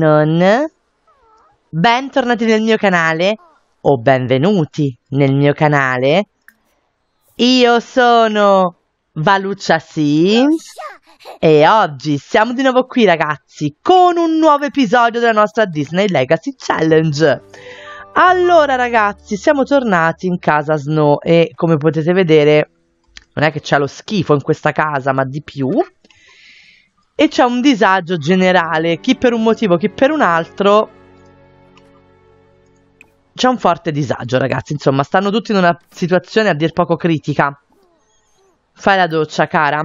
Cannon. Bentornati nel mio canale o benvenuti nel mio canale. Io sono Valuccia Sì e oggi siamo di nuovo qui ragazzi con un nuovo episodio della nostra Disney Legacy Challenge. Allora ragazzi, siamo tornati in casa Snow e come potete vedere non è che c'è lo schifo in questa casa, ma di più e c'è un disagio generale, chi per un motivo, chi per un altro. C'è un forte disagio, ragazzi. Insomma, stanno tutti in una situazione a dir poco critica. Fai la doccia, cara.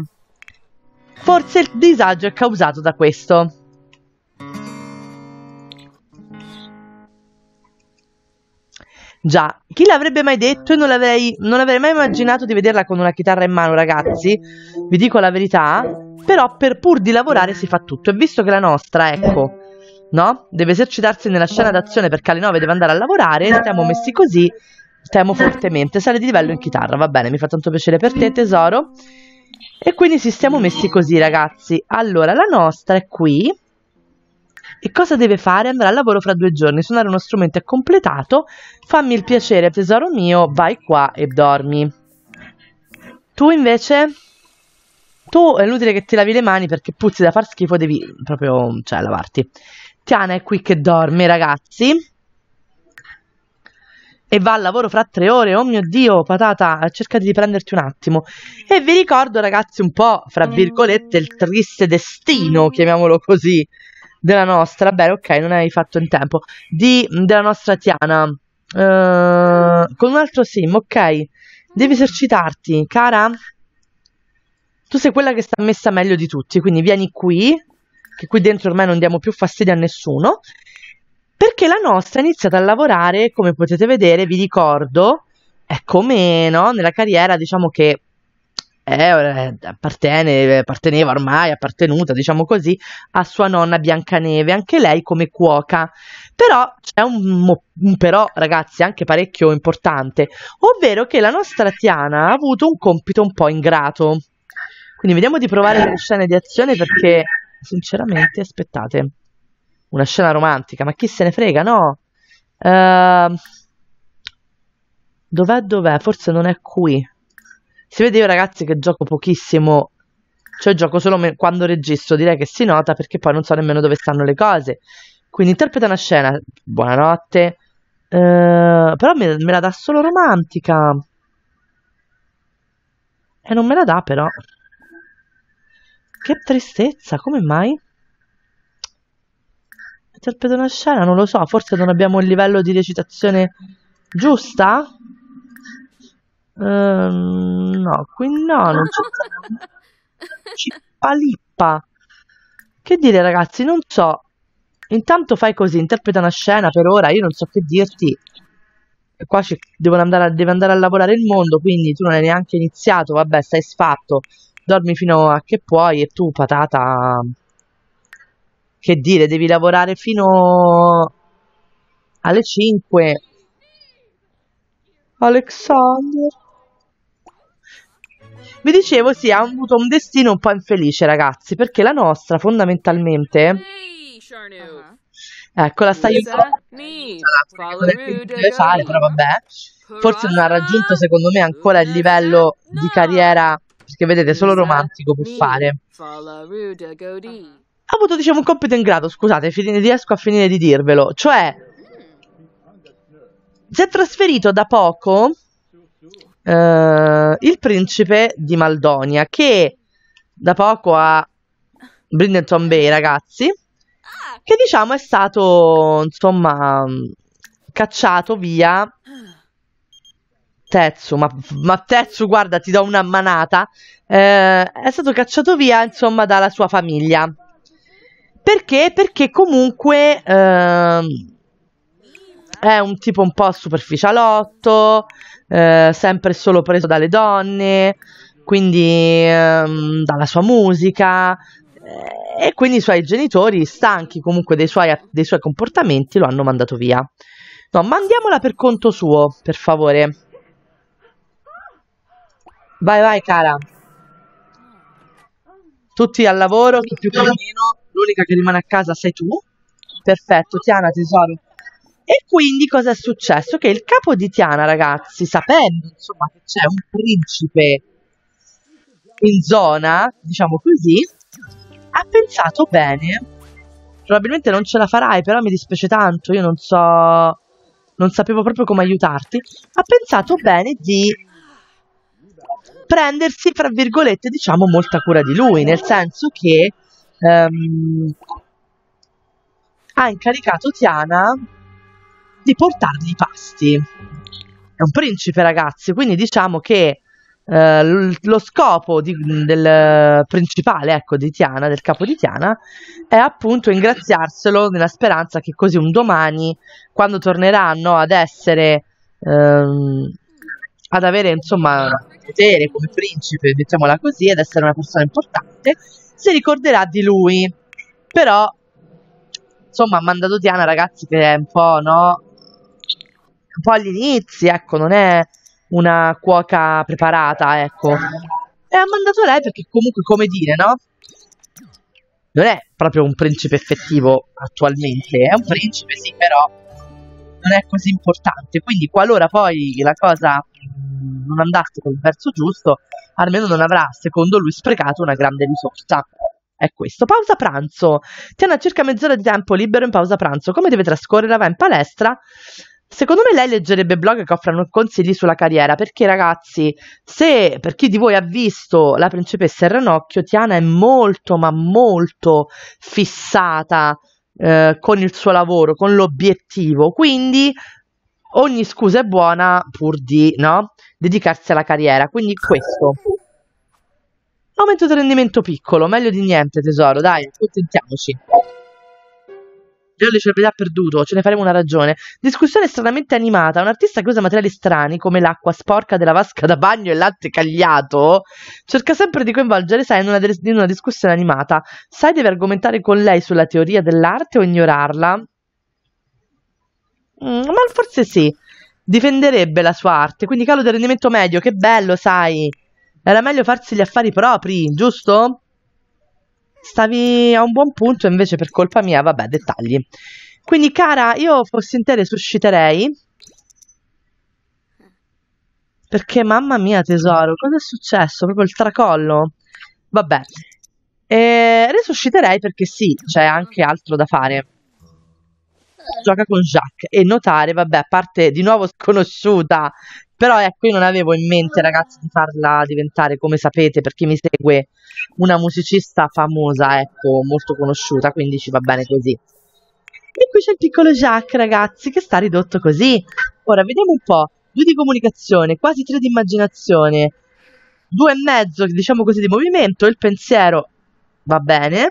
Forse il disagio è causato da questo. Già, chi l'avrebbe mai detto e non, l'avrei, non avrei mai immaginato di vederla con una chitarra in mano, ragazzi. Vi dico la verità però per pur di lavorare si fa tutto e visto che la nostra, ecco, no? Deve esercitarsi nella scena d'azione perché alle 9 deve andare a lavorare, stiamo messi così, temo fortemente, sale di livello in chitarra, va bene, mi fa tanto piacere per te tesoro. E quindi ci stiamo messi così ragazzi. Allora, la nostra è qui. E cosa deve fare? Andrà al lavoro fra due giorni, suonare uno strumento è completato, fammi il piacere tesoro mio, vai qua e dormi. Tu invece? tu è inutile che ti lavi le mani perché puzzi da far schifo, devi proprio, cioè, lavarti. Tiana è qui che dorme, ragazzi. E va al lavoro fra tre ore. Oh mio Dio, patata, cerca di riprenderti un attimo. E vi ricordo, ragazzi, un po', fra mm. virgolette, il triste destino, mm. chiamiamolo così, della nostra. Beh, ok, non hai fatto in tempo. Di, della nostra Tiana. Uh, con un altro sim, ok. Devi esercitarti, cara tu sei quella che sta messa meglio di tutti, quindi vieni qui, che qui dentro ormai non diamo più fastidio a nessuno, perché la nostra è iniziata a lavorare, come potete vedere, vi ricordo, è come no? nella carriera, diciamo che eh, eh appartene, apparteneva ormai, appartenuta, diciamo così, a sua nonna Biancaneve, anche lei come cuoca. Però c'è un, un però, ragazzi, anche parecchio importante, ovvero che la nostra Tiana ha avuto un compito un po' ingrato. Quindi vediamo di provare le scene di azione perché, sinceramente, aspettate. Una scena romantica, ma chi se ne frega, no? Uh, dov'è, dov'è? Forse non è qui. Si vede io, ragazzi, che gioco pochissimo cioè gioco solo quando registro, direi che si nota perché poi non so nemmeno dove stanno le cose. Quindi interpreta una scena, buonanotte, eh, però me, me la dà solo romantica. E non me la dà però. Che tristezza, come mai? Metter una scena, non lo so, forse non abbiamo il livello di recitazione giusta? Ehm, no, qui no, non c'è... Cippalippa. Che dire ragazzi, non so. Intanto fai così, interpreta una scena per ora, io non so che dirti. E qua ci, andare a, deve andare a lavorare il mondo, quindi tu non hai neanche iniziato, vabbè, stai sfatto dormi fino a che puoi e tu patata che dire devi lavorare fino alle 5 Alexander vi dicevo sì ha avuto un destino un po' infelice ragazzi perché la nostra fondamentalmente uh-huh. Ecco, la stai aiutando. Forse non ha raggiunto, secondo me, ancora il livello di carriera perché vedete, solo romantico per fare. Ha avuto, diciamo, un compito in grado, scusate, riesco a finire di dirvelo, cioè si è trasferito da poco eh, il principe di Maldonia, che da poco ha Brindenton Bay, ragazzi, ah. che diciamo è stato, insomma, cacciato via Tetsu, ma, ma Tetsu, guarda, ti do una manata, eh, è stato cacciato via, insomma, dalla sua famiglia. Perché? Perché comunque eh, è un tipo un po' superficialotto, eh, sempre solo preso dalle donne, quindi ehm, dalla sua musica, eh, e quindi i suoi genitori, stanchi comunque dei suoi, dei suoi comportamenti, lo hanno mandato via. No, mandiamola per conto suo, per favore. Vai, vai, cara. Tutti al lavoro, tutti più o meno. L'unica che rimane a casa sei tu. Perfetto, Tiana, tesoro. E quindi cosa è successo? Che il capo di Tiana, ragazzi, sapendo insomma che c'è un principe in zona, diciamo così, ha pensato bene. Probabilmente non ce la farai, però mi dispiace tanto, io non so non sapevo proprio come aiutarti, ha pensato bene di prendersi, fra virgolette, diciamo, molta cura di lui, nel senso che ehm, ha incaricato Tiana di portargli i pasti. È un principe, ragazzi, quindi diciamo che Uh, lo scopo di, del principale ecco, di Tiana, del capo di Tiana, è appunto ingraziarselo nella speranza che così un domani, quando torneranno ad essere uh, ad avere insomma potere come principe, diciamola così, ad essere una persona importante, si ricorderà di lui. Però, insomma, ha mandato Diana, ragazzi, che è un po', no? Un po' agli inizi, ecco, non è una cuoca preparata, ecco. E ha mandato lei perché comunque, come dire, no? Non è proprio un principe effettivo attualmente, è un principe, sì, però non è così importante. Quindi, qualora poi la cosa mm, non andasse col verso giusto, almeno non avrà, secondo lui, sprecato una grande risorsa. È questo. Pausa pranzo. Tiana circa mezz'ora di tempo libero in pausa pranzo. Come deve trascorrere? Va in palestra. Secondo me lei leggerebbe blog che offrano consigli sulla carriera, perché ragazzi, se per chi di voi ha visto la principessa Ranocchio, Tiana è molto ma molto fissata eh, con il suo lavoro, con l'obiettivo. Quindi ogni scusa è buona pur di no? dedicarsi alla carriera. Quindi questo. Aumento di rendimento piccolo, meglio di niente tesoro, dai, contentiamoci. Gelli ce l'ha perduto, ce ne faremo una ragione. Discussione stranamente animata. Un artista che usa materiali strani come l'acqua sporca della vasca da bagno e latte cagliato cerca sempre di coinvolgere Sai in una, in una discussione animata. Sai deve argomentare con lei sulla teoria dell'arte o ignorarla? Mm, ma forse sì. Difenderebbe la sua arte, quindi calo del rendimento medio. Che bello, sai. Era meglio farsi gli affari propri, giusto? stavi a un buon punto, invece per colpa mia, vabbè, dettagli. Quindi, cara, io fossi in te resusciterei. Perché, mamma mia, tesoro, cosa è successo? Proprio il tracollo? Vabbè. E resusciterei perché sì, c'è anche altro da fare gioca con Jacques e notare, vabbè, a parte di nuovo sconosciuta, però ecco, io non avevo in mente, ragazzi, di farla diventare, come sapete, perché mi segue, una musicista famosa, ecco, molto conosciuta, quindi ci va bene così. E qui c'è il piccolo Jacques, ragazzi, che sta ridotto così. Ora, vediamo un po'. Due di comunicazione, quasi tre di immaginazione, due e mezzo, diciamo così, di movimento, il pensiero va bene,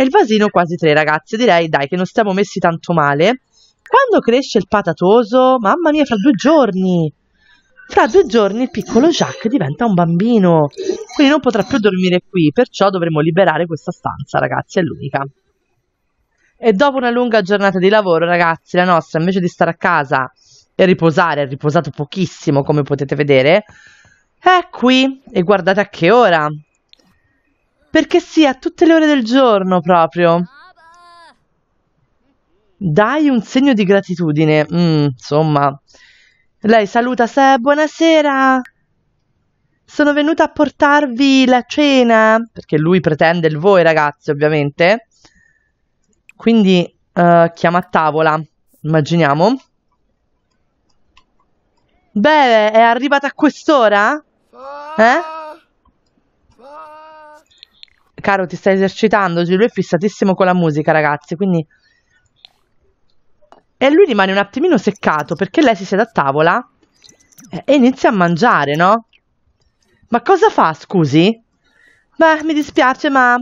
e il vasino quasi tre ragazzi Direi dai che non stiamo messi tanto male. Quando cresce il patatoso? Mamma mia, fra due giorni! Fra due giorni il piccolo Jacques diventa un bambino, quindi non potrà più dormire qui, perciò dovremo liberare questa stanza, ragazzi, è l'unica. E dopo una lunga giornata di lavoro, ragazzi, la nostra, invece di stare a casa e riposare, ha riposato pochissimo, come potete vedere, è qui e guardate a che ora, perché sì, a tutte le ore del giorno proprio. Dai un segno di gratitudine, mm, insomma. Lei saluta sé, buonasera. Sono venuta a portarvi la cena, perché lui pretende il voi ragazzi, ovviamente. Quindi uh, chiama a tavola, immaginiamo. Beh, è arrivata a quest'ora? Eh? Caro, ti stai esercitando, lui è fissatissimo con la musica, ragazzi, quindi... E lui rimane un attimino seccato perché lei si siede a tavola eh, e inizia a mangiare, no? Ma cosa fa, scusi? Beh, mi dispiace, ma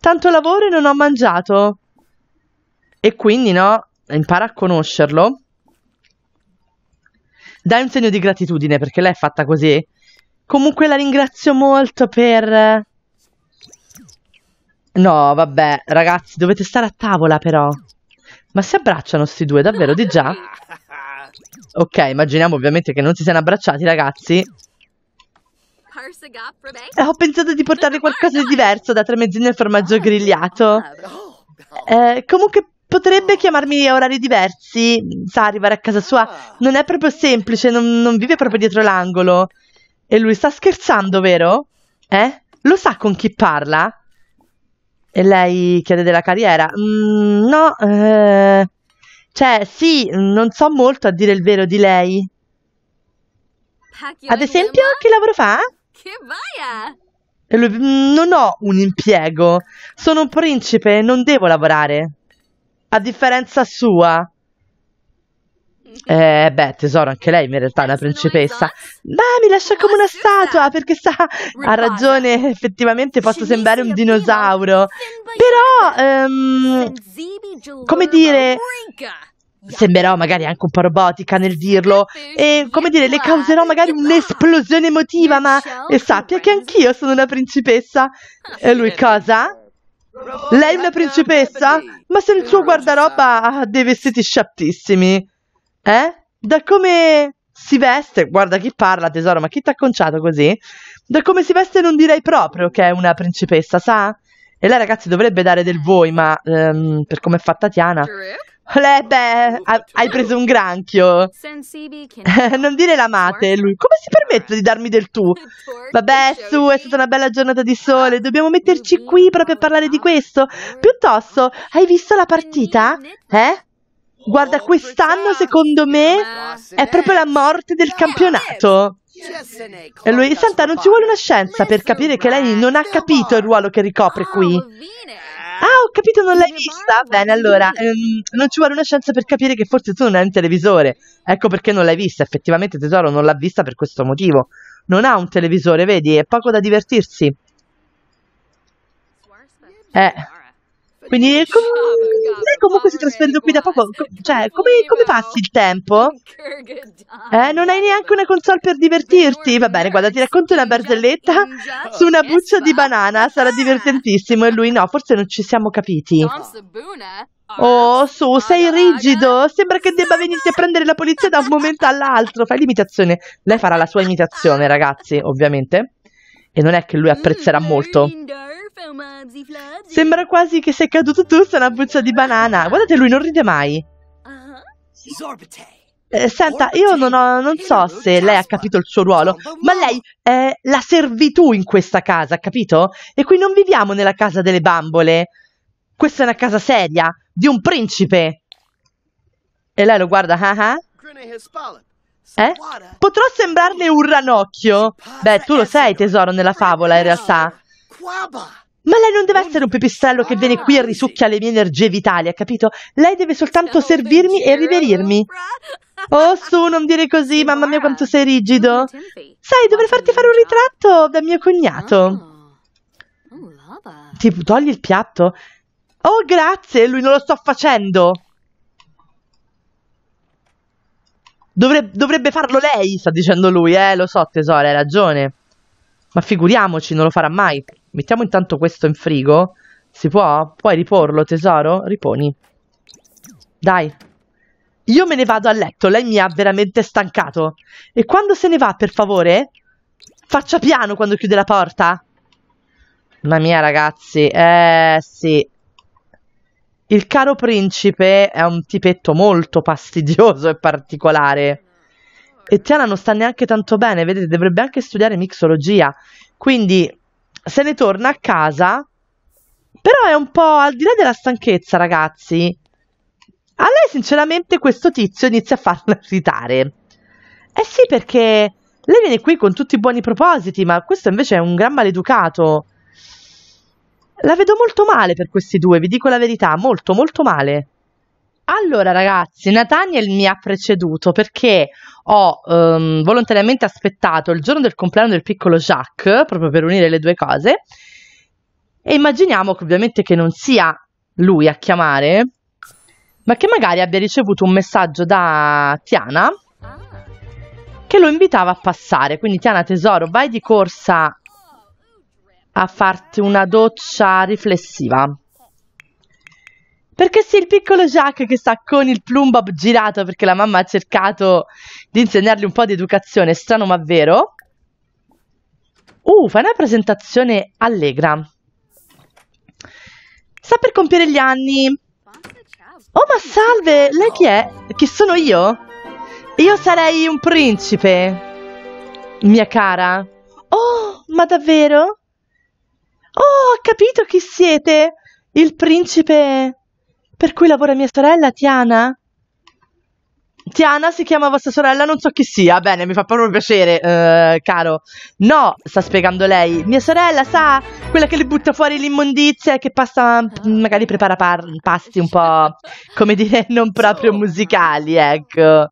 tanto lavoro e non ho mangiato. E quindi, no, impara a conoscerlo. Dai un segno di gratitudine perché lei è fatta così. Comunque la ringrazio molto per... No, vabbè, ragazzi, dovete stare a tavola però. Ma si abbracciano sti due, davvero, di già? Ok, immaginiamo ovviamente che non si siano abbracciati, ragazzi. Eh, ho pensato di portarvi qualcosa di diverso da tre tramezzini al formaggio grigliato. Eh, eh comunque potrebbe chiamarmi a orari diversi. Sa, arrivare a casa sua non è proprio semplice, non, non vive proprio dietro l'angolo. E lui sta scherzando, vero? Eh? Lo sa con chi parla? E lei chiede della carriera. Mm, no, eh, cioè sì, non so molto a dire il vero di lei. Ad esempio, che lavoro fa? Che vaia! Mm, non ho un impiego, sono un principe e non devo lavorare. A differenza sua, eh, beh, tesoro, anche lei in realtà è una principessa. Ma mi lascia come una ah, statua esatto. perché sa, ha ragione, effettivamente posso sembrare un dinosauro. Però, um, come dire, sembrerò magari anche un po' robotica nel dirlo e come dire le cioè, causerò magari un'esplosione emotiva ma e sappia che anch'io sono una principessa ah, e lui cosa? Lei è una principessa? Ma se il suo guardaroba ha dei vestiti sciattissimi eh? Da come si veste, guarda chi parla tesoro, ma chi t'ha conciato così? Da come si veste non direi proprio che è una principessa, sa? E lei ragazzi dovrebbe dare del voi, ma um, per come è fatta Tiana... Lei, beh, hai preso un granchio. non dire l'amate, lui. Come si permette di darmi del tu? Vabbè, su, è stata una bella giornata di sole. Ah, Dobbiamo metterci qui proprio a parlare di questo. Piuttosto, hai visto la partita? Eh? Guarda, oh, quest'anno secondo me è proprio la morte del campionato. E lui, Santa, non ci vuole una scienza per capire che lei non ha capito il ruolo che ricopre qui. Oh, ah, ho capito, non l'hai vista? Bene, allora, ehm, non ci vuole una scienza per capire che forse tu non hai un televisore. Ecco perché non l'hai vista. Effettivamente, tesoro, non l'ha vista per questo motivo. Non ha un televisore, vedi? È poco da divertirsi. Eh. Quindi com- comunque si trasferisce qui da poco. Cioè, come, come passi il tempo? Eh, non hai neanche una console per divertirti? Va bene, guarda, ti racconto una barzelletta su una buccia di banana, sarà divertentissimo. E lui no, forse non ci siamo capiti. Oh, su, sei rigido. Sembra che debba venirti a prendere la polizia da un momento all'altro. Fai l'imitazione. Lei farà la sua imitazione, ragazzi, ovviamente. E non è che lui apprezzerà molto. Sembra quasi che sia caduto tutto su una buccia di banana. Guardate, lui non ride mai. Ah. Eh, senta, io non, ho, non, so se lei ha capito il suo ruolo, ma lei è la servitù in questa casa, capito? E qui non viviamo nella casa delle bambole. Questa è una casa seria, di un principe. E lei lo guarda, ah ah. Eh? Potrò sembrarle un ranocchio. Beh, tu lo sei, tesoro, nella favola, in realtà. Ma lei non deve essere un pipistrello che viene qui e risucchia le mie energie vitali, ha capito? Lei deve soltanto servirmi e riverirmi. Oh, su, non dire così, mamma mia quanto sei rigido. Sai, dovrei farti fare un ritratto da mio cognato. Ah. Oh, Ti togli il piatto? Oh, grazie, lui non lo sto facendo. Dovrebbe, dovrebbe farlo lei, sta dicendo lui, eh, lo so tesoro, hai ragione. Ma figuriamoci, non lo farà mai. Mettiamo intanto questo in frigo. Si può? Puoi riporlo, tesoro? Riponi. Dai. Io me ne vado a letto, lei mi ha veramente stancato. E quando se ne va, per favore? Faccia piano quando chiude la porta. Mamma mia, ragazzi. Eh, sì. Il caro principe è un tipetto molto fastidioso e particolare e Tiana non sta neanche tanto bene, vedete, dovrebbe anche studiare mixologia. Quindi se ne torna a casa, però è un po' al di là della stanchezza, ragazzi. A lei, sinceramente, questo tizio inizia a farla irritare. Eh sì, perché lei viene qui con tutti i buoni propositi, ma questo invece è un gran maleducato. La vedo molto male per questi due, vi dico la verità, molto molto male. Allora ragazzi, Nathaniel mi ha preceduto perché ho ehm, volontariamente aspettato il giorno del compleanno del piccolo Jacques, proprio per unire le due cose, e immaginiamo che ovviamente che non sia lui a chiamare, ma che magari abbia ricevuto un messaggio da Tiana che lo invitava a passare. Quindi Tiana tesoro, vai di corsa a farti una doccia riflessiva. Perché sì, il piccolo Jacques che sta con il plumba girato perché la mamma ha cercato di insegnargli un po' di educazione, strano ma vero. Uh, fa una presentazione allegra. Sta per compiere gli anni. Oh, ma salve! Lei chi è? Chi sono io? Io sarei un principe, mia cara. Oh, ma davvero? Oh, ho capito chi siete! Il principe per cui lavora mia sorella, Tiana? Tiana si chiama vostra sorella, non so chi sia. Bene, mi fa proprio piacere, eh, caro. No, sta spiegando lei. Mia sorella, sa, quella che le butta fuori l'immondizia e che passa, ah. magari prepara pasti un po', come dire, non proprio musicali, ecco.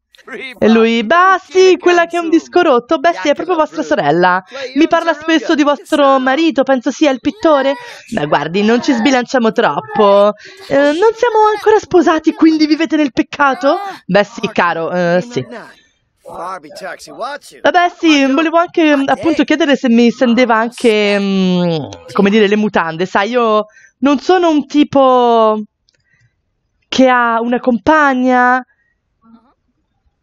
E lui, beh sì, quella che è un disco rotto, beh sì, è proprio vostra sorella. Mi parla spesso di vostro marito, penso sia il pittore. Ma guardi, non ci sbilanciamo troppo. Eh, non siamo ancora sposati, quindi vivete nel peccato? Beh sì, caro, eh, sì. Vabbè sì, volevo anche appunto chiedere se mi stendeva ah, anche, mm, come dire, le mutande. Sai, io non sono un tipo che ha una compagna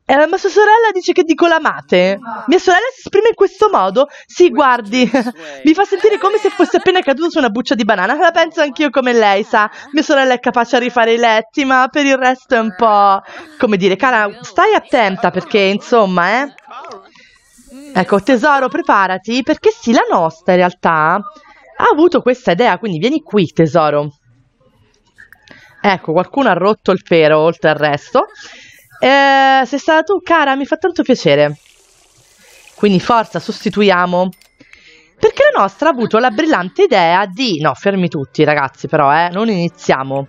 eh, ma sua sorella dice che dico l'amate. Ah. Mia sorella si esprime in questo modo? Sì, guardi, mi fa sentire come se fosse appena caduto su una buccia di banana. La penso anch'io come lei, sa. Mia sorella è capace a rifare i letti, ma per il resto è un po'. come dire, cara, stai attenta perché, insomma, eh. Ecco, tesoro, preparati perché sì, la nostra in realtà ha avuto questa idea, quindi vieni qui, tesoro. Ecco, qualcuno ha rotto il pero, oltre al resto. Eh, sei stata tu, cara, mi fa tanto piacere. Quindi forza, sostituiamo. Perché la nostra ha avuto la brillante idea di... No, fermi tutti ragazzi però, eh, non iniziamo.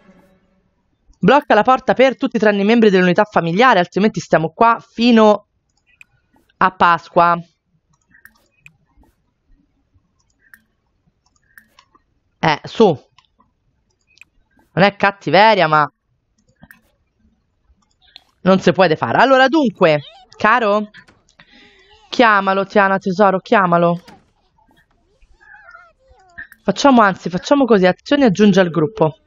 Blocca la porta per tutti tranne i membri dell'unità familiare, altrimenti stiamo qua fino a Pasqua. Eh, su. Non è cattiveria, ma non si può fare. Allora, dunque, caro, chiamalo, Tiana, tesoro, chiamalo. Facciamo, anzi, facciamo così, azioni aggiunge al gruppo.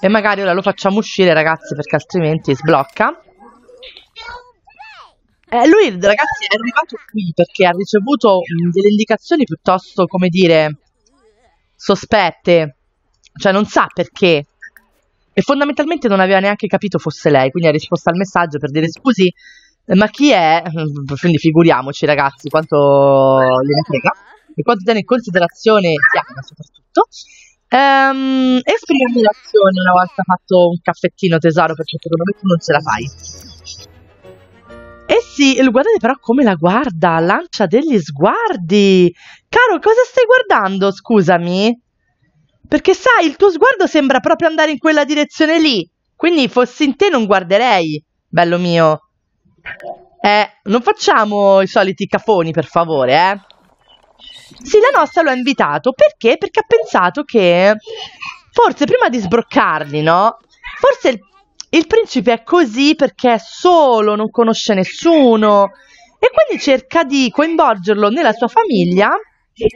E magari ora lo facciamo uscire, ragazzi, perché altrimenti sblocca. Eh, lui, ragazzi, è arrivato qui perché ha ricevuto mm, delle indicazioni piuttosto, come dire, sospette. Cioè, non sa perché e fondamentalmente non aveva neanche capito fosse lei, quindi ha risposto al messaggio per dire scusi, ma chi è? Quindi figuriamoci ragazzi quanto gliene frega e quanto tiene in considerazione Diana soprattutto. Ehm, esprimi ammirazione una volta fatto un caffettino tesoro perché secondo me tu non ce la fai. Eh sì, guardate però come la guarda, lancia degli sguardi. Caro, cosa stai guardando? Scusami. Perché sai, il tuo sguardo sembra proprio andare in quella direzione lì. Quindi fossi in te non guarderei, bello mio. Eh, non facciamo i soliti cafoni, per favore, eh. Sì, la nostra lo ha invitato. Perché? Perché ha pensato che forse prima di sbroccarli, no? Forse il, il principe è così perché è solo, non conosce nessuno. E quindi cerca di coinvolgerlo nella sua famiglia.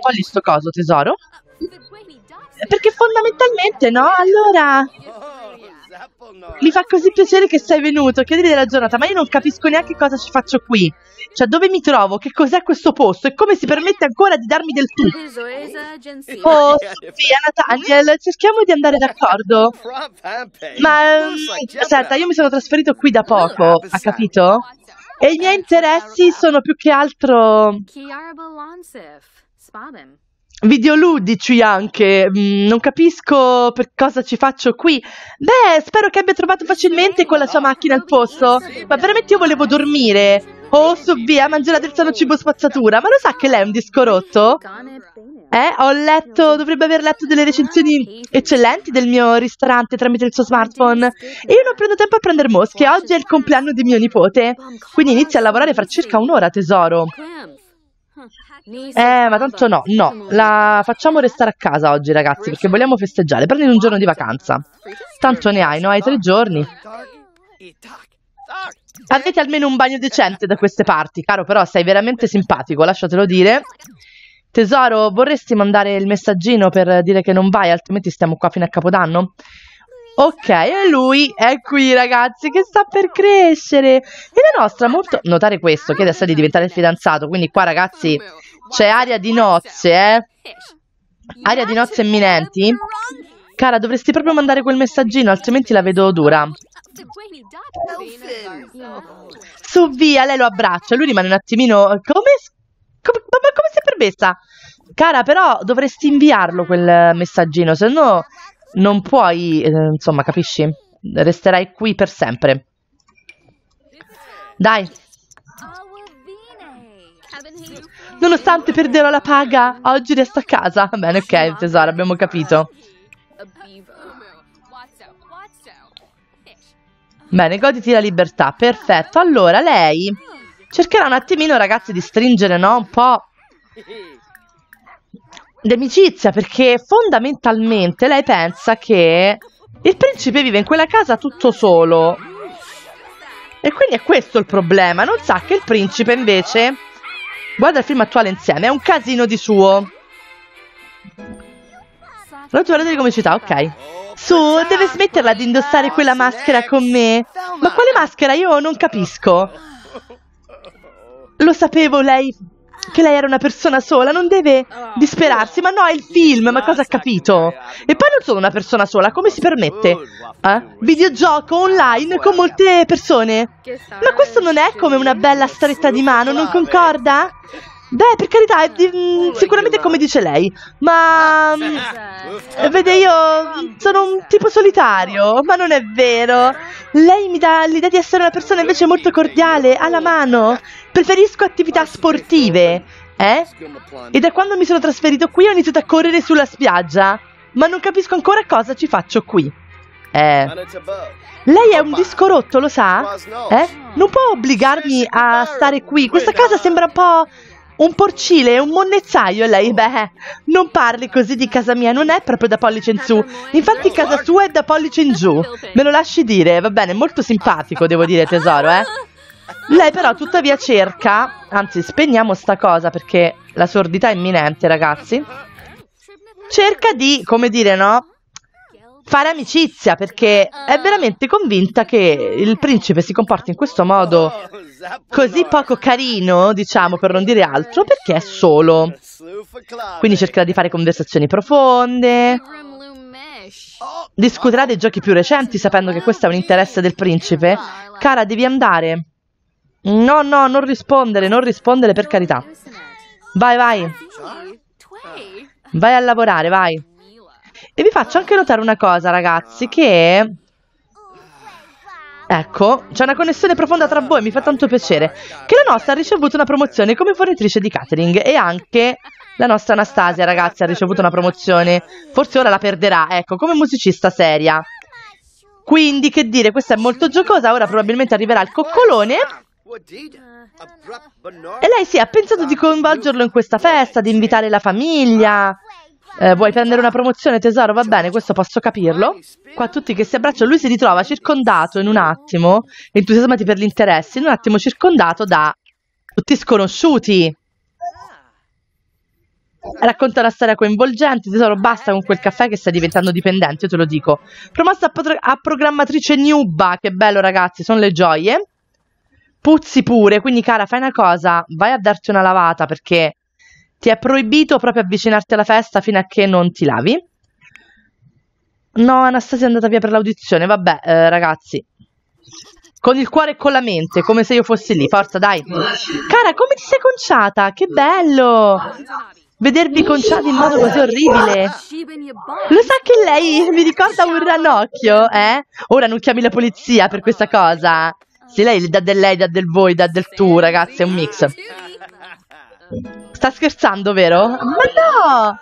Qual è sto coso, tesoro? perché fondamentalmente no, allora mi fa così piacere che sei venuto, chiedere della giornata, ma io non capisco neanche cosa ci faccio qui. Cioè, dove mi trovo? Che cos'è questo posto? E come si permette ancora di darmi del tu? Oh, Sofia, Nathaniel, cerchiamo di andare d'accordo. Ma, um, io mi sono trasferito qui da poco, ha capito? E i miei interessi sono più che altro videoludici anche, mm, non capisco per cosa ci faccio qui. Beh, spero che abbia trovato facilmente con la sua macchina il posto, ma veramente io volevo dormire. Oh, su via, mangerà del sano cibo spazzatura, ma lo sa che lei è un disco rotto? Eh, ho letto, dovrebbe aver letto delle recensioni eccellenti del mio ristorante tramite il suo smartphone. E io non prendo tempo a prendere mosche, oggi è il compleanno di mio nipote. Quindi inizia a lavorare fra circa un'ora, tesoro. Eh, ma tanto no, no, la facciamo restare a casa oggi ragazzi perché vogliamo festeggiare, Prendi un giorno di vacanza. Tanto ne hai, no? Hai tre giorni. Avete almeno un bagno decente da queste parti, caro, però sei veramente simpatico, lasciatelo dire. Tesoro, vorresti mandare il messaggino per dire che non vai, altrimenti stiamo qua fino a Capodanno? Ok, e lui è qui ragazzi che sta per crescere. E la nostra molto... Notare questo, che adesso è di diventare fidanzato, quindi qua ragazzi c'è aria di nozze, eh. Aria di nozze imminenti. Cara, dovresti proprio mandare quel messaggino, altrimenti la vedo dura. Su via, lei lo abbraccia, lui rimane un attimino... Come... come... Ma come si è permessa? Cara, però dovresti inviarlo quel messaggino, se no non puoi, eh, insomma, capisci? Resterai qui per sempre. Dai. Nonostante perderò la paga, oggi resto a casa. Bene, ok, tesoro, abbiamo capito. Bene, goditi la libertà, perfetto. Allora, lei cercherà un attimino, ragazzi, di stringere, no? Un po' d'amicizia perché fondamentalmente lei pensa che il principe vive in quella casa tutto solo. E quindi è questo il problema, non sa che il principe invece guarda il film attuale insieme, è un casino di suo. Rottura delle comicità, ok. Su, deve smetterla di indossare quella maschera con me. Ma quale maschera? Io non capisco. Lo sapevo, lei che lei era una persona sola, non deve ah, disperarsi, ma no, è il film, ma cosa ha capito? E poi non sono una persona sola, come si permette? Eh? Videogioco online con molte persone. Ma questo non è come una bella stretta di mano, non concorda? Beh, per carità, è, mh, ah, oh, mm, sicuramente è come dice lei, ma mh, ah, mm, eh, vede io sono un tipo solitario, ma non è vero. Eh? Lei mi dà l'idea di essere una persona invece molto cordiale, alla mano. Preferisco attività sportive, eh? E da quando mi sono trasferito qui ho iniziato a correre sulla spiaggia, ma non capisco ancora cosa ci faccio qui. Eh. Lei è un disco rotto, lo sa? Eh? Non può obbligarmi a stare qui. Questa casa uh, sembra un po' un porcile e un monnezzaio lei, oh. beh, non parli così di casa mia, non è proprio da pollice in su, infatti casa sua è da pollice in giù, me lo lasci dire, va bene, molto simpatico devo dire tesoro, eh. Lei però tuttavia cerca, anzi spegniamo sta cosa perché la sordità è imminente ragazzi, cerca di, come dire no, fare amicizia perché è veramente convinta che il principe si comporti in questo modo così poco carino, diciamo per non dire altro, perché è solo. Quindi cercherà di fare conversazioni profonde. Discuterà dei giochi più recenti sapendo che questo è un interesse del principe. Cara, devi andare. No, no, non rispondere, non rispondere per carità. Vai, vai. Vai a lavorare, vai. E vi faccio anche notare una cosa, ragazzi, che... Ecco, c'è una connessione profonda tra voi, mi fa tanto piacere. Che la nostra ha ricevuto una promozione come fornitrice di catering e anche la nostra Anastasia, ragazzi, ha ricevuto una promozione. Forse ora la perderà, ecco, come musicista seria. Quindi, che dire, questa è molto giocosa, ora probabilmente arriverà il coccolone e lei si sì, ha pensato di coinvolgerlo in questa festa, di invitare la famiglia eh, vuoi prendere una promozione tesoro, va bene, questo posso capirlo. Qua tutti che si abbracciano, lui si ritrova circondato in un attimo, entusiasmati per gli interessi, in un attimo circondato da tutti sconosciuti. Racconta una storia coinvolgente, tesoro basta con quel caffè che stai diventando dipendente, te lo dico. Promossa a, a programmatrice Nuba, che bello ragazzi, sono le gioie. Puzzi pure, quindi cara fai una cosa, vai a darti una lavata perché ti è proibito proprio avvicinarti alla festa fino a che non ti lavi. No, Anastasia è andata via per l'audizione. Vabbè, eh, ragazzi. Con il cuore e con la mente, come se io fossi lì. Forza, dai. Cara, come ti sei conciata? Che bello! Vedervi conciati in modo così orribile. Lo sa che lei mi ricorda un ranocchio, eh? Ora non chiami la polizia per questa cosa. Sì, lei dà del lei, dà del voi, dà del tu, ragazzi, è un mix. Sta scherzando, vero? Ma no!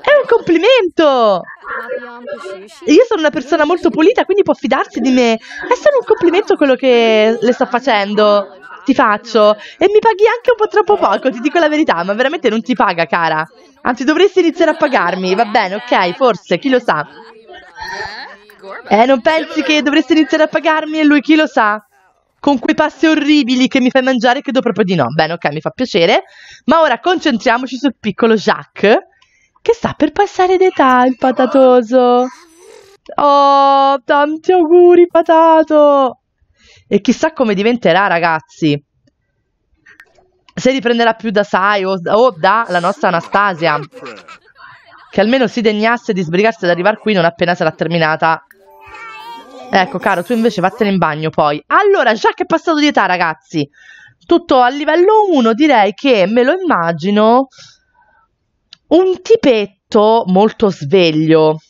È un complimento! Io sono una persona molto pulita, quindi può fidarsi di me. È solo un complimento quello che le sta facendo. Ti faccio. E mi paghi anche un po' troppo poco, ti dico la verità, ma veramente non ti paga, cara. Anzi, dovresti iniziare a pagarmi. Va bene, ok, forse, chi lo sa. Eh, non pensi che dovresti iniziare a pagarmi e lui chi lo sa? con quei pasti orribili che mi fai mangiare, credo proprio di no. Bene, ok, mi fa piacere. Ma ora concentriamoci sul piccolo Jacques, che sta per passare d'età, il patatoso. Oh, tanti auguri, patato! E chissà come diventerà, ragazzi. Se riprenderà più da Sai o, o dalla nostra Anastasia. Che almeno si degnasse di sbrigarsi ad arrivare qui non appena sarà terminata Ecco, caro, tu invece vattene in bagno poi. Allora, già che è passato di età, ragazzi, tutto a livello 1, direi che me lo immagino un tipetto molto sveglio.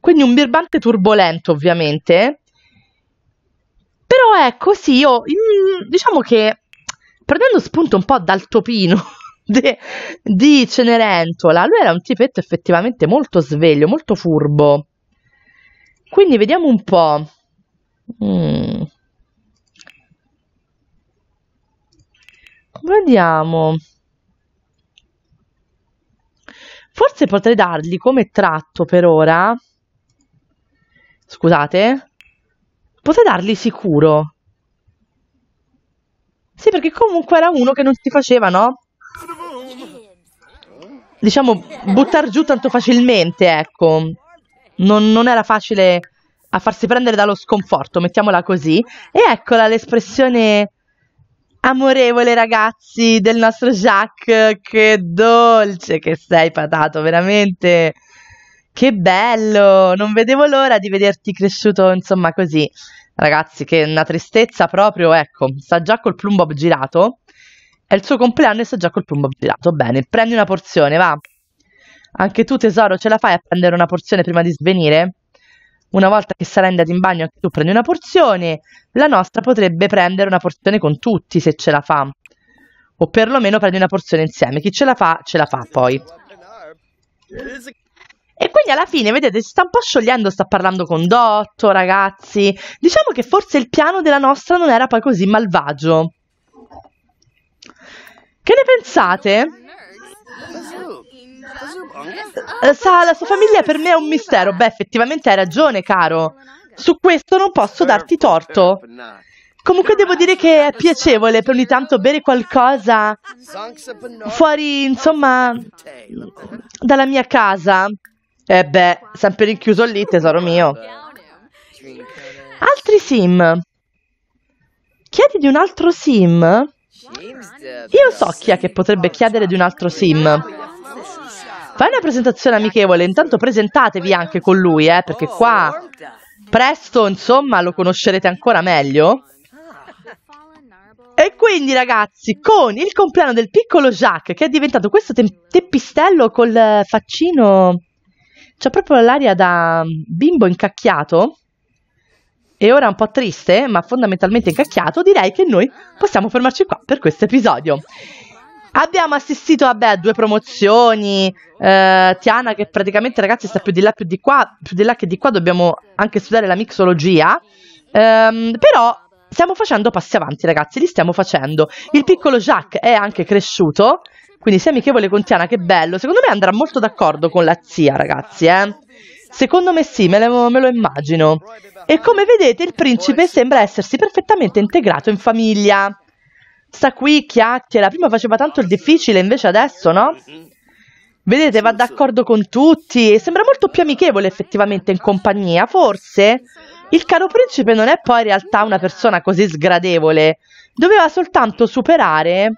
Quindi un birbante turbolento, ovviamente. Però ecco, sì, io mm, diciamo che prendendo spunto un po' dal topino de, di Cenerentola, lui era un tipetto effettivamente molto sveglio, molto furbo. Quindi vediamo un po'. Mm. Vediamo. Forse potrei dargli come tratto per ora. Scusate. Potrei dargli sicuro. Sì, perché comunque era uno che non si faceva, no? Diciamo, buttare giù tanto facilmente, ecco non, non era facile a farsi prendere dallo sconforto, mettiamola così. E eccola l'espressione amorevole ragazzi del nostro Jacques, che dolce che sei patato, veramente che bello, non vedevo l'ora di vederti cresciuto insomma così. Ragazzi, che una tristezza proprio, ecco, sta già col plumbob girato, è il suo compleanno e sta già col plumbob girato, bene, prendi una porzione, va. Anche tu, tesoro, ce la fai a prendere una porzione prima di svenire? Una volta che sarai andato in bagno, anche tu prendi una porzione. La nostra potrebbe prendere una porzione con tutti, se ce la fa. O perlomeno prendi una porzione insieme. Chi ce la fa, ce la fa poi. E quindi alla fine, vedete, si sta un po' sciogliendo, sta parlando con Dotto, ragazzi. Diciamo che forse il piano della nostra non era poi così malvagio. Che ne pensate? Eh, sa, la sua famiglia per me è un mistero. Beh, effettivamente hai ragione, caro. Su questo non posso darti torto. Comunque devo dire che è piacevole per ogni tanto bere qualcosa fuori, insomma, dalla mia casa. E eh, beh, sempre rinchiuso lì, tesoro mio. Altri sim. Chiedi di un altro sim? Io so chi è che potrebbe chiedere di un altro sim. Fai una presentazione amichevole, intanto presentatevi anche con lui, eh, perché oh. qua presto, insomma, lo conoscerete ancora meglio. E quindi ragazzi, con il compleanno del piccolo Jacques, che è diventato questo te- teppistello col faccino... C'ha proprio l'aria da bimbo incacchiato e ora un po' triste, ma fondamentalmente incacchiato, direi che noi possiamo fermarci qua per questo episodio. Abbiamo assistito vabbè, a due promozioni, eh, Tiana che praticamente ragazzi sta più di là, più di qua, più di là che di qua, dobbiamo anche studiare la mixologia, ehm, però stiamo facendo passi avanti ragazzi, li stiamo facendo. Il piccolo Jacques è anche cresciuto, quindi sei amichevole con Tiana, che bello, secondo me andrà molto d'accordo con la zia ragazzi, eh. Secondo me sì, me lo, me lo, immagino. E come vedete il principe sembra essersi perfettamente integrato in famiglia sta qui, chiacchiera. Prima faceva tanto il difficile, invece adesso no? Vedete, va d'accordo con tutti e sembra molto più amichevole effettivamente in compagnia. Forse il caro principe non è poi in realtà una persona così sgradevole. Doveva soltanto superare,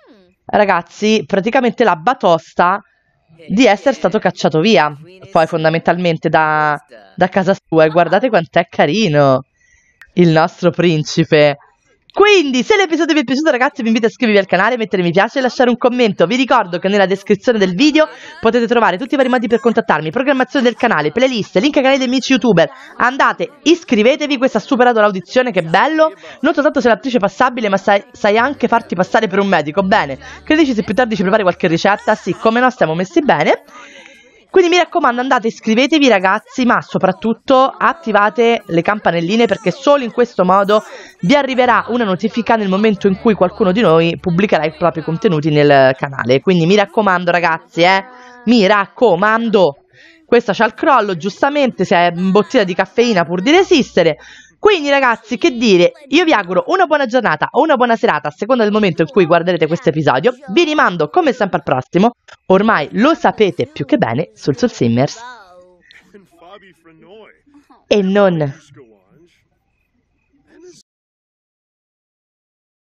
ragazzi, praticamente la batosta di essere stato cacciato via. Poi fondamentalmente da, da casa sua. E guardate quant'è carino il nostro principe. Quindi, se l'episodio vi è piaciuto, ragazzi, vi invito a iscrivervi al canale, mettere mi piace e lasciare un commento. Vi ricordo che nella descrizione del video potete trovare tutti i vari modi per contattarmi: programmazione del canale, playlist, link ai canali dei miei youtuber. Andate, iscrivetevi, questa ha superato l'audizione, che bello! Non soltanto sei l'attrice passabile, ma sai, sai, anche farti passare per un medico. Bene, credici se più tardi ci prepari qualche ricetta. Sì, come no, stiamo messi bene. Quindi mi raccomando, andate, iscrivetevi ragazzi, ma soprattutto attivate le campanelline perché solo in questo modo vi arriverà una notifica nel momento in cui qualcuno di noi pubblicherà i propri contenuti nel canale. Quindi mi raccomando ragazzi, eh, mi raccomando. Questa c'ha il crollo, giustamente, se è bottiglia di caffeina pur di resistere. Quindi ragazzi, che dire, io vi auguro una buona giornata o una buona serata a seconda del momento in cui guarderete questo episodio. Vi rimando come sempre al prossimo, ormai lo sapete più che bene sul Soul Simmers. E non...